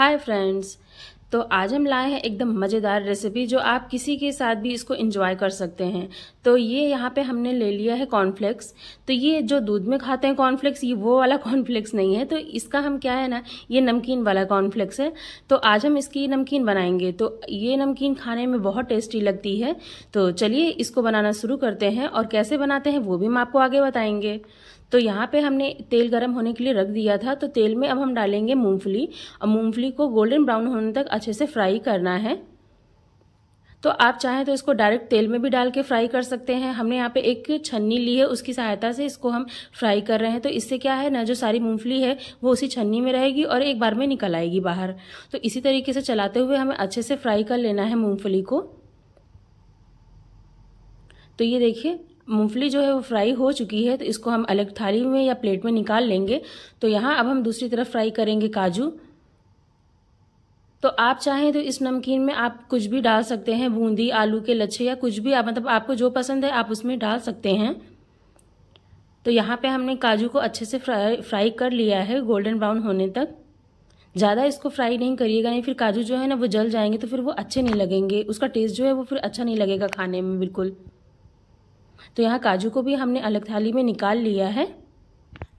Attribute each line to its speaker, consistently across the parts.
Speaker 1: hi friends तो आज हम लाए हैं एकदम मज़ेदार रेसिपी जो आप किसी के साथ भी इसको एंजॉय कर सकते हैं तो ये यहाँ पे हमने ले लिया है कॉर्नफ्लेक्स तो ये जो दूध में खाते हैं कॉर्नफ्लेक्स ये वो वाला कॉर्नफ्लेक्स नहीं है तो इसका हम क्या है ना ये नमकीन वाला कॉर्नफ्लेक्स है तो आज हम इसकी नमकीन बनाएंगे तो ये नमकीन खाने में बहुत टेस्टी लगती है तो चलिए इसको बनाना शुरू करते हैं और कैसे बनाते हैं वो भी हम आपको आगे बताएंगे तो यहाँ पे हमने तेल गर्म होने के लिए रख दिया था तो तेल में अब हम डालेंगे मूंगफली और मूंगफली को गोल्डन ब्राउन होने तक अच्छे से फ्राई करना है तो आप चाहें तो इसको डायरेक्ट तेल में भी डाल के फ्राई कर सकते हैं हमने यहाँ पे एक छन्नी ली है उसकी सहायता से इसको हम फ्राई कर रहे हैं तो इससे क्या है ना जो सारी मूंगफली है वो उसी छन्नी में रहेगी और एक बार में निकल आएगी बाहर तो इसी तरीके से चलाते हुए हमें अच्छे से फ्राई कर लेना है मूँगफली को तो ये देखिए मूंगफली जो है वो फ्राई हो चुकी है तो इसको हम अलग थाली में या प्लेट में निकाल लेंगे तो यहाँ अब हम दूसरी तरफ फ्राई करेंगे काजू तो आप चाहें तो इस नमकीन में आप कुछ भी डाल सकते हैं बूंदी आलू के लच्छे या कुछ भी आप मतलब आपको जो पसंद है आप उसमें डाल सकते हैं तो यहाँ पे हमने काजू को अच्छे से फ्राई फ्राई कर लिया है गोल्डन ब्राउन होने तक ज़्यादा इसको फ्राई नहीं करिएगा नहीं फिर काजू जो है ना वो जल जाएंगे तो फिर वो अच्छे नहीं लगेंगे उसका टेस्ट जो है वो फिर अच्छा नहीं लगेगा खाने में बिल्कुल तो यहाँ काजू को भी हमने अलग थाली में निकाल लिया है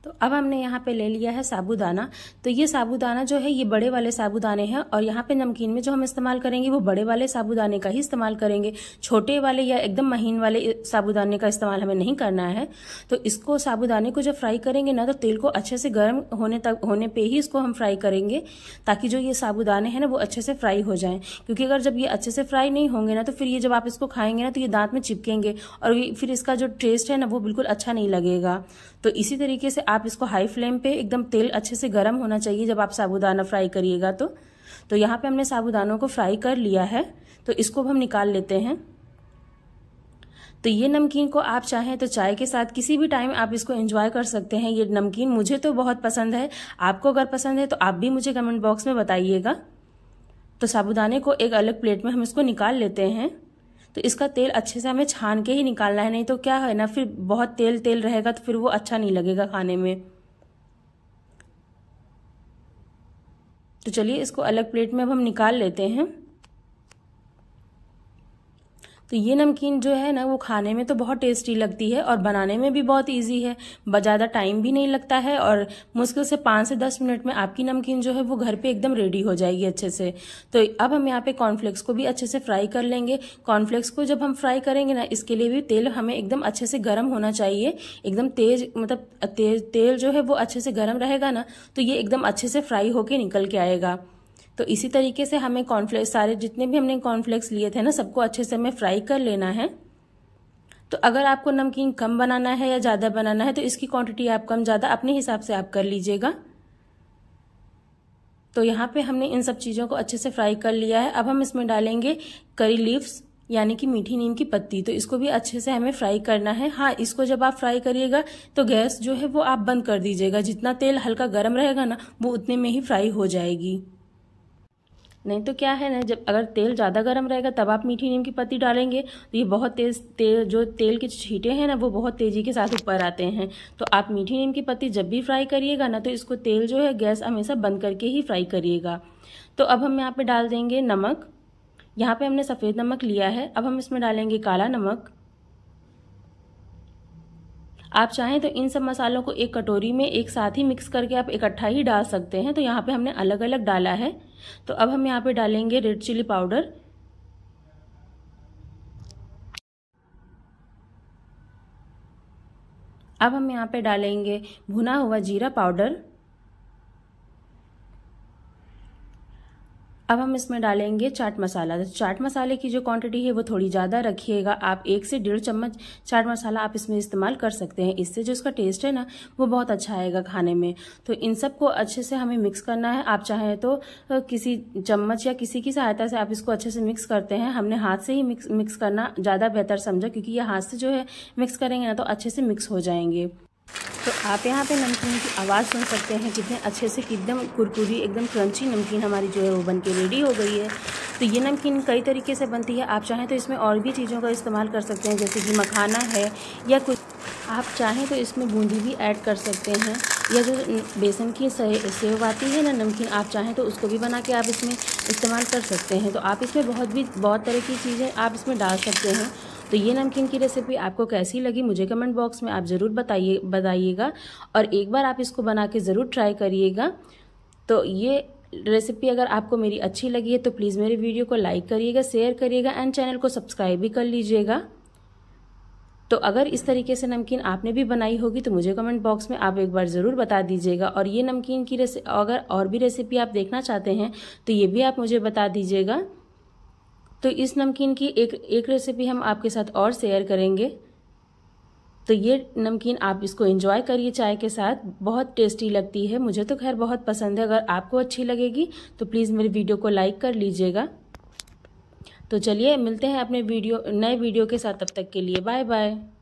Speaker 1: तो अब हमने यहाँ पे ले लिया है साबूदाना तो ये साबूदाना जो है ये बड़े वाले साबूदाने हैं और यहाँ पे नमकीन में जो हम इस्तेमाल करेंगे वो बड़े वाले साबूदाने का ही इस्तेमाल करेंगे छोटे वाले या एकदम महीन वाले साबूदाने का इस्तेमाल हमें नहीं करना है तो इसको साबूदाने को जब फ्राई करेंगे ना तो तेल को अच्छे से गर्म होने तक होने पर ही इसको हम फ्राई करेंगे ताकि जो ये साबूदाने हैं ना वो अच्छे से फ्राई हो जाएँ क्योंकि अगर जब ये अच्छे से फ्राई नहीं होंगे ना तो फिर ये जब आप इसको खाएंगे ना तो ये दांत में चिपकेंगे और फिर इसका जो टेस्ट है ना वो बिल्कुल अच्छा नहीं लगेगा तो इसी तरीके से आप इसको हाई फ्लेम पे एकदम तेल अच्छे से गर्म होना चाहिए जब आप साबुदाना फ्राई करिएगा तो तो यहाँ पे हमने साबुदानों को फ्राई कर लिया है तो इसको हम निकाल लेते हैं तो ये नमकीन को आप चाहें तो चाय के साथ किसी भी टाइम आप इसको एंजॉय कर सकते हैं ये नमकीन मुझे तो बहुत पसंद है आपको अगर पसंद है तो आप भी मुझे कमेंट बॉक्स में बताइएगा तो साबुदाने को एक अलग प्लेट में हम इसको निकाल लेते हैं तो इसका तेल अच्छे से हमें छान के ही निकालना है नहीं तो क्या है ना फिर बहुत तेल तेल रहेगा तो फिर वो अच्छा नहीं लगेगा खाने में तो चलिए इसको अलग प्लेट में अब हम निकाल लेते हैं तो ये नमकीन जो है ना वो खाने में तो बहुत टेस्टी लगती है और बनाने में भी बहुत ईजी है ज़्यादा टाइम भी नहीं लगता है और मुश्किल से पाँच से दस मिनट में आपकी नमकीन जो है वो घर पर एकदम रेडी हो जाएगी अच्छे से तो अब हम यहाँ पे कॉर्नफ्लेक्स को भी अच्छे से फ्राई कर लेंगे कॉर्नफ्लेक्स को जब हम फ्राई करेंगे ना इसके लिए भी तेल हमें एकदम अच्छे से गर्म होना चाहिए एकदम तेज मतलब तेज तेल जो है वो अच्छे से गर्म रहेगा ना तो ये एकदम अच्छे से फ्राई होके निकल के आएगा तो इसी तरीके से हमें कॉर्नफ्लेक्स सारे जितने भी हमने कॉर्नफ्लेक्स लिए थे ना सबको अच्छे से हमें फ्राई कर लेना है तो अगर आपको नमकीन कम बनाना है या ज़्यादा बनाना है तो इसकी क्वांटिटी आप कम ज़्यादा अपने हिसाब से आप कर लीजिएगा तो यहाँ पे हमने इन सब चीज़ों को अच्छे से फ्राई कर लिया है अब हम इसमें डालेंगे करी लीव्स यानी कि मीठी नीम की पत्ती तो इसको भी अच्छे से हमें फ्राई करना है हाँ इसको जब आप फ्राई करिएगा तो गैस जो है वो आप बंद कर दीजिएगा जितना तेल हल्का गर्म रहेगा ना वो उतने में ही फ्राई हो जाएगी नहीं तो क्या है ना जब अगर तेल ज़्यादा गर्म रहेगा तब आप मीठी नीम की पत्ती डालेंगे तो ये बहुत तेज़ तेल जो तेल के छीटे हैं ना वो बहुत तेज़ी के साथ ऊपर आते हैं तो आप मीठी नीम की पत्ती जब भी फ्राई करिएगा ना तो इसको तेल जो है गैस हमेशा बंद करके ही फ्राई करिएगा तो अब हम यहाँ पर डाल देंगे नमक यहाँ पर हमने सफ़ेद नमक लिया है अब हम इसमें डालेंगे काला नमक आप चाहें तो इन सब मसालों को एक कटोरी में एक साथ ही मिक्स करके आप इकट्ठा ही डाल सकते हैं तो यहाँ पे हमने अलग अलग डाला है तो अब हम यहाँ पे डालेंगे रेड चिली पाउडर अब हम यहाँ पे डालेंगे भुना हुआ जीरा पाउडर अब हम इसमें डालेंगे चाट मसाला तो चाट मसाले की जो क्वांटिटी है वो थोड़ी ज़्यादा रखिएगा आप एक से डेढ़ चम्मच चाट मसाला आप इसमें इस्तेमाल कर सकते हैं इससे जो इसका टेस्ट है ना वो बहुत अच्छा आएगा खाने में तो इन सब को अच्छे से हमें मिक्स करना है आप चाहें तो किसी चम्मच या किसी की सहायता से आप इसको अच्छे से मिक्स करते हैं हमने हाथ से ही मिक्स मिक्स करना ज़्यादा बेहतर समझा क्योंकि ये हाथ से जो है मिक्स करेंगे ना तो अच्छे से मिक्स हो जाएंगे तो आप यहाँ पे नमकीन की आवाज़ सुन सकते हैं कितने अच्छे से एकदम कुरकुरी एकदम क्रंची नमकीन हमारी जो है वो बन के रेडी हो गई है तो ये नमकीन कई तरीके से बनती है आप चाहें तो इसमें और भी चीज़ों का इस्तेमाल कर सकते हैं जैसे कि मखाना है या कुछ आप चाहें तो इसमें बूंदी भी ऐड कर सकते हैं या जो बेसन की सेव आती है ना नमकीन आप चाहें तो उसको भी बना के आप इसमें इस्तेमाल कर सकते हैं तो आप इसमें बहुत भी बहुत तरह की चीज़ें आप इसमें डाल सकते हैं तो ये नमकीन की रेसिपी आपको कैसी लगी मुझे कमेंट बॉक्स में आप ज़रूर बताइए बताइएगा और एक बार आप इसको बना के ज़रूर ट्राई करिएगा तो ये रेसिपी अगर आपको मेरी अच्छी लगी है तो प्लीज़ मेरे वीडियो को लाइक करिएगा शेयर करिएगा एंड चैनल को सब्सक्राइब भी कर लीजिएगा तो अगर इस तरीके से नमकीन आपने भी बनाई होगी तो मुझे कमेंट बॉक्स में आप एक बार ज़रूर बता दीजिएगा और ये नमकीन की रेसिपी अगर और भी रेसिपी आप देखना चाहते हैं तो ये भी आप मुझे बता दीजिएगा तो इस नमकीन की एक एक रेसिपी हम आपके साथ और शेयर करेंगे तो ये नमकीन आप इसको एंजॉय करिए चाय के साथ बहुत टेस्टी लगती है मुझे तो खैर बहुत पसंद है अगर आपको अच्छी लगेगी तो प्लीज़ मेरे वीडियो को लाइक कर लीजिएगा तो चलिए मिलते हैं अपने वीडियो नए वीडियो के साथ तब तक के लिए बाय बाय